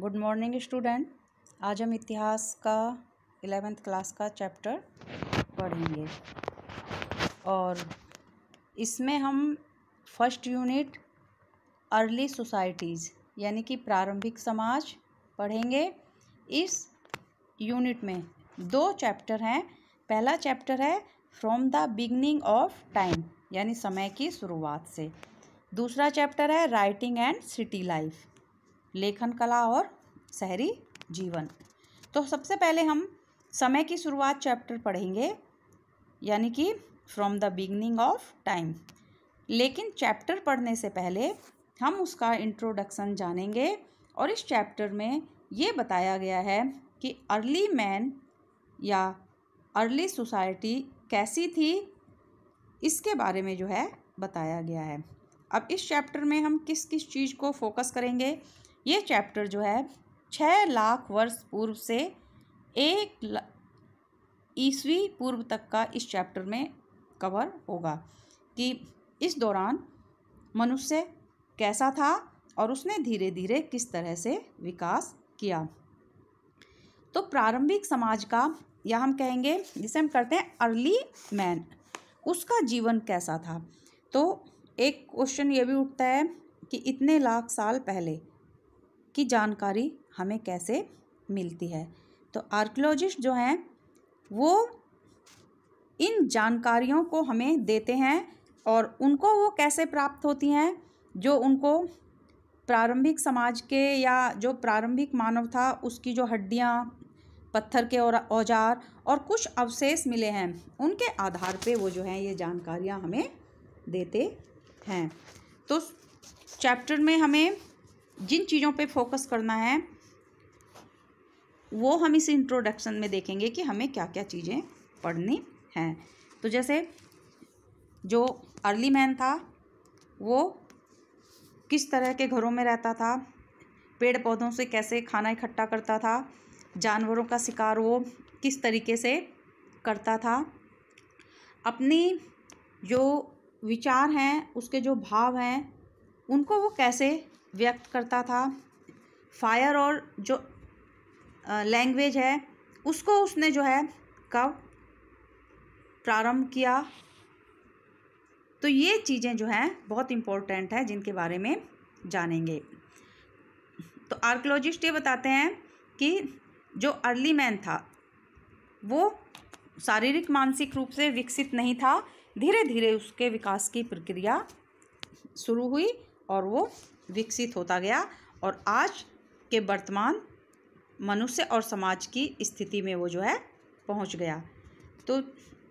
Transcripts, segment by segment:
good morning student आज हम इतिहास का एलेवेंथ क्लास का चैप्टर पढ़ेंगे और इसमें हम फर्स्ट यूनिट अर्ली सोसाइटीज़ यानी कि प्रारंभिक समाज पढ़ेंगे इस यूनिट में दो चैप्टर हैं पहला चैप्टर है from the beginning of time यानी समय की शुरुआत से दूसरा चैप्टर है राइटिंग एंड सिटी लाइफ लेखन कला और शहरी जीवन तो सबसे पहले हम समय की शुरुआत चैप्टर पढ़ेंगे यानी कि from the beginning of time लेकिन चैप्टर पढ़ने से पहले हम उसका इंट्रोडक्शन जानेंगे और इस चैप्टर में ये बताया गया है कि अर्ली मैन या अर्ली सोसाइटी कैसी थी इसके बारे में जो है बताया गया है अब इस चैप्टर में हम किस किस चीज़ को फोकस करेंगे ये चैप्टर जो है छः लाख वर्ष पूर्व से एक ईस्वी पूर्व तक का इस चैप्टर में कवर होगा कि इस दौरान मनुष्य कैसा था और उसने धीरे धीरे किस तरह से विकास किया तो प्रारंभिक समाज का या हम कहेंगे जिसे हम करते हैं अर्ली मैन उसका जीवन कैसा था तो एक क्वेश्चन ये भी उठता है कि इतने लाख साल पहले की जानकारी हमें कैसे मिलती है तो आर्कियोलॉजिस्ट जो हैं वो इन जानकारियों को हमें देते हैं और उनको वो कैसे प्राप्त होती हैं जो उनको प्रारंभिक समाज के या जो प्रारंभिक मानव था उसकी जो हड्डियाँ पत्थर के और औजार और कुछ अवशेष मिले हैं उनके आधार पे वो जो हैं ये जानकारियाँ हमें देते हैं तो चैप्टर में हमें जिन चीज़ों पे फोकस करना है वो हम इस इंट्रोडक्शन में देखेंगे कि हमें क्या क्या चीज़ें पढ़नी हैं तो जैसे जो अर्ली मैन था वो किस तरह के घरों में रहता था पेड़ पौधों से कैसे खाना इकट्ठा करता था जानवरों का शिकार वो किस तरीके से करता था अपनी जो विचार हैं उसके जो भाव हैं उनको वो कैसे व्यक्त करता था फायर और जो लैंग्वेज है उसको उसने जो है कब प्रारंभ किया तो ये चीज़ें जो हैं बहुत इम्पोर्टेंट है जिनके बारे में जानेंगे तो आर्कोलॉजिस्ट ये बताते हैं कि जो अर्ली मैन था वो शारीरिक मानसिक रूप से विकसित नहीं था धीरे धीरे उसके विकास की प्रक्रिया शुरू हुई और वो विकसित होता गया और आज के वर्तमान मनुष्य और समाज की स्थिति में वो जो है पहुंच गया तो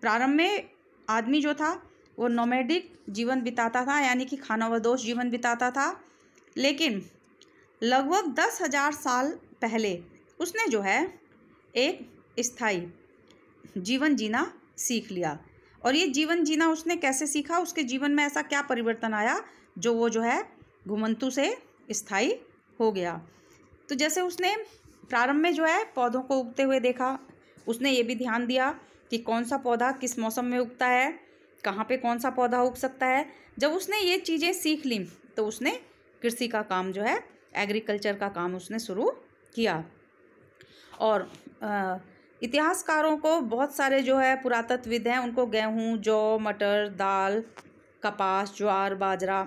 प्रारंभ में आदमी जो था वो नोमेडिक जीवन बिताता था यानी कि दोष जीवन बिताता था लेकिन लगभग दस हजार साल पहले उसने जो है एक स्थायी जीवन जीना सीख लिया और ये जीवन जीना उसने कैसे सीखा उसके जीवन में ऐसा क्या परिवर्तन आया जो वो जो है घुमंतु से स्थायी हो गया तो जैसे उसने प्रारंभ में जो है पौधों को उगते हुए देखा उसने ये भी ध्यान दिया कि कौन सा पौधा किस मौसम में उगता है कहाँ पे कौन सा पौधा उग सकता है जब उसने ये चीज़ें सीख ली तो उसने कृषि का काम जो है एग्रीकल्चर का काम उसने शुरू किया और आ, इतिहासकारों को बहुत सारे जो है पुरातत्वविद हैं उनको गेहूँ जौ मटर दाल कपास ज्वार बाजरा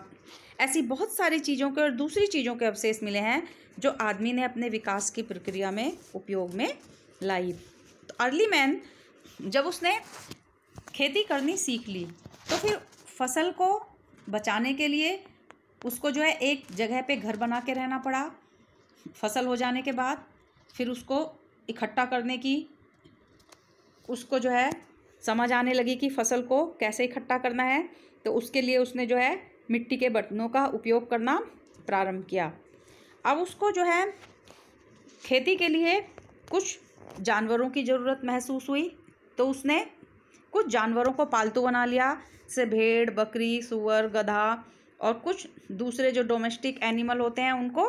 ऐसी बहुत सारी चीज़ों के और दूसरी चीज़ों के अवशेष मिले हैं जो आदमी ने अपने विकास की प्रक्रिया में उपयोग में लाई तो अर्ली मैन जब उसने खेती करनी सीख ली तो फिर फसल को बचाने के लिए उसको जो है एक जगह पे घर बना के रहना पड़ा फसल हो जाने के बाद फिर उसको इकट्ठा करने की उसको जो है समझ आने लगी कि फसल को कैसे इकट्ठा करना है तो उसके लिए उसने जो है मिट्टी के बर्तनों का उपयोग करना प्रारंभ किया अब उसको जो है खेती के लिए कुछ जानवरों की ज़रूरत महसूस हुई तो उसने कुछ जानवरों को पालतू बना लिया जैसे भेड़ बकरी सुअर गधा और कुछ दूसरे जो डोमेस्टिक एनिमल होते हैं उनको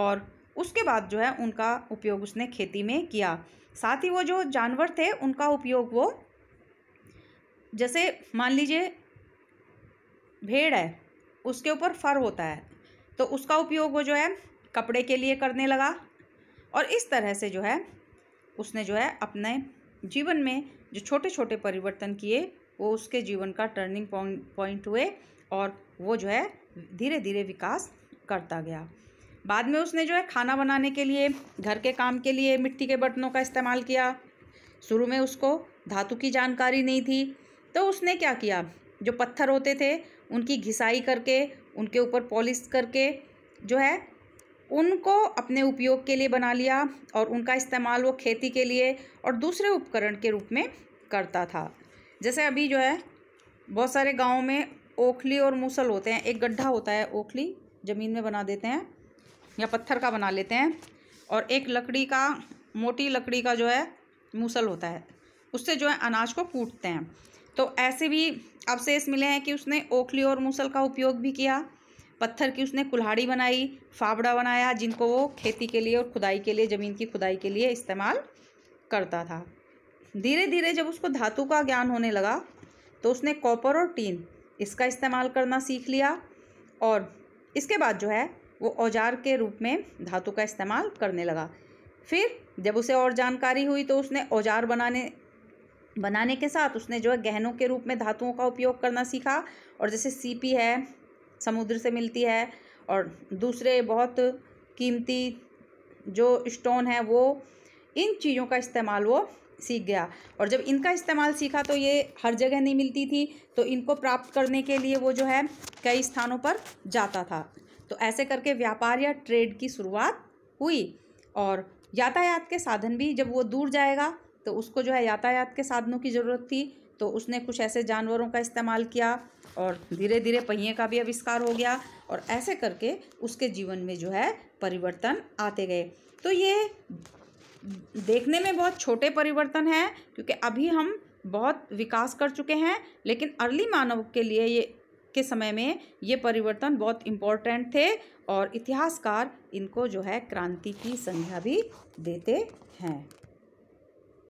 और उसके बाद जो है उनका उपयोग उसने खेती में किया साथ ही वो जो जानवर थे उनका उपयोग वो जैसे मान लीजिए भेड़ है उसके ऊपर फर होता है तो उसका उपयोग वो जो है कपड़े के लिए करने लगा और इस तरह से जो है उसने जो है अपने जीवन में जो छोटे छोटे परिवर्तन किए वो उसके जीवन का टर्निंग पॉइंट हुए और वो जो है धीरे धीरे विकास करता गया बाद में उसने जो है खाना बनाने के लिए घर के काम के लिए मिट्टी के बर्तनों का इस्तेमाल किया शुरू में उसको धातु की जानकारी नहीं थी तो उसने क्या किया जो पत्थर होते थे उनकी घिसाई करके उनके ऊपर पॉलिश करके जो है उनको अपने उपयोग के लिए बना लिया और उनका इस्तेमाल वो खेती के लिए और दूसरे उपकरण के रूप में करता था जैसे अभी जो है बहुत सारे गाँव में ओखली और मूसल होते हैं एक गड्ढा होता है ओखली ज़मीन में बना देते हैं या पत्थर का बना लेते हैं और एक लकड़ी का मोटी लकड़ी का जो है मूसल होता है उससे जो है अनाज को कूटते हैं तो ऐसे भी अवशेष मिले हैं कि उसने ओखली और मूसल का उपयोग भी किया पत्थर की उसने कुल्हाड़ी बनाई फावड़ा बनाया जिनको वो खेती के लिए और खुदाई के लिए ज़मीन की खुदाई के लिए इस्तेमाल करता था धीरे धीरे जब उसको धातु का ज्ञान होने लगा तो उसने कॉपर और टीन इसका इस्तेमाल करना सीख लिया और इसके बाद जो है वो औजार के रूप में धातु का इस्तेमाल करने लगा फिर जब उसे और जानकारी हुई तो उसने औजार बनाने बनाने के साथ उसने जो है गहनों के रूप में धातुओं का उपयोग करना सीखा और जैसे सीपी है समुद्र से मिलती है और दूसरे बहुत कीमती जो स्टोन है वो इन चीज़ों का इस्तेमाल वो सीख गया और जब इनका इस्तेमाल सीखा तो ये हर जगह नहीं मिलती थी तो इनको प्राप्त करने के लिए वो जो है कई स्थानों पर जाता था तो ऐसे करके व्यापार या ट्रेड की शुरुआत हुई और यातायात के साधन भी जब वो दूर जाएगा तो उसको जो है यातायात के साधनों की ज़रूरत थी तो उसने कुछ ऐसे जानवरों का इस्तेमाल किया और धीरे धीरे पहिए का भी आविष्कार हो गया और ऐसे करके उसके जीवन में जो है परिवर्तन आते गए तो ये देखने में बहुत छोटे परिवर्तन हैं क्योंकि अभी हम बहुत विकास कर चुके हैं लेकिन अर्ली मानव के लिए ये के समय में ये परिवर्तन बहुत इम्पोर्टेंट थे और इतिहासकार इनको जो है क्रांति की संज्ञा भी देते हैं